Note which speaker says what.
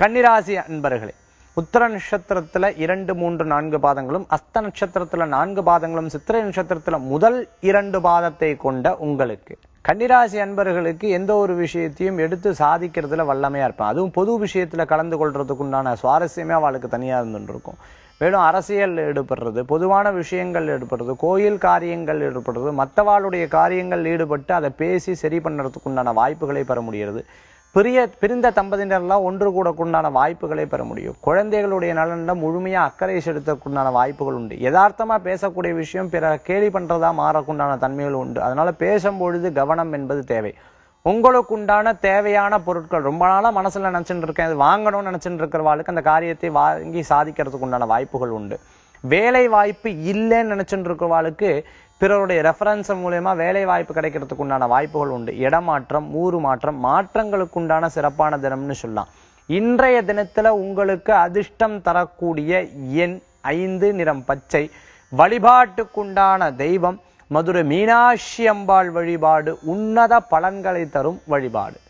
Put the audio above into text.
Speaker 1: கன்னிராசி அன்பர்களே உத்தர நட்சத்திரத்தில் இரண்டு மூன்று நான்கு பாதங்களும் அஸ்த நட்சத்திரத்தில் நான்கு பாதங்களும் சித்திரை நட்சத்திரத்தில் முதல் இரண்டு பாதத்தை கொண்ட உங்களுக்கு கன்னிராசி அன்பர்களுக்கு எந்த ஒரு விஷயத்தையும் எடுத்து சாதிக்கிறதுல வல்லமையாக இருப்பான் அதுவும் பொது விஷயத்தில் கலந்து உண்டான சுவாரஸ்யமே அவளுக்கு தனியாக இருந்துருக்கும் மேலும் அரசியல் ஈடுபடுறது பொதுவான விஷயங்கள் ஈடுபடுறது கோயில் காரியங்கள் ஈடுபடுறது மற்றவாளுடைய காரியங்கள் ஈடுபட்டு அதை பேசி சரி பண்ணுறதுக்குண்டான வாய்ப்புகளை பெற முடிகிறது பெரிய பிரிந்த தம்பதியினர்லாம் ஒன்று கூடக்குண்டான வாய்ப்புகளை பெற முடியும் குழந்தைகளுடைய நலனில் முழுமையாக அக்கறை செலுத்தக்குண்டான வாய்ப்புகள் உண்டு யதார்த்தமாக பேசக்கூடிய விஷயம் பிற கேலி பண்ணுறதா மாறக்குண்டான தன்மைகள் உண்டு அதனால் பேசும்பொழுது கவனம் என்பது தேவை உங்களுக்குண்டான தேவையான பொருட்கள் ரொம்ப நாளாக மனசில் நினச்சிட்டு இருக்கேன் அது வாங்கணும்னு நினச்சிட்டு இருக்கிறவாளுக்கு அந்த காரியத்தை வாங்கி சாதிக்கிறதுக்கு உண்டான வாய்ப்புகள் உண்டு வேலை வாய்ப்பு இல்லைன்னு நினைச்சுட்டு இருக்கிறவாளுக்கு பிறருடைய ரெஃபரன்ஸ் மூலயமா வேலை வாய்ப்பு கிடைக்கிறதுக்கு உண்டான வாய்ப்புகள் உண்டு இடமாற்றம் ஊர் மாற்றம் மாற்றங்களுக்கு உண்டான சிறப்பான தினம்னு சொல்லலாம் இன்றைய தினத்துல உங்களுக்கு அதிர்ஷ்டம் தரக்கூடிய எண் ஐந்து நிறம் பச்சை வழிபாட்டுக்குண்டான தெய்வம் மதுரை மீனாட்சி அம்பாள் வழிபாடு உன்னத பலன்களை தரும் வழிபாடு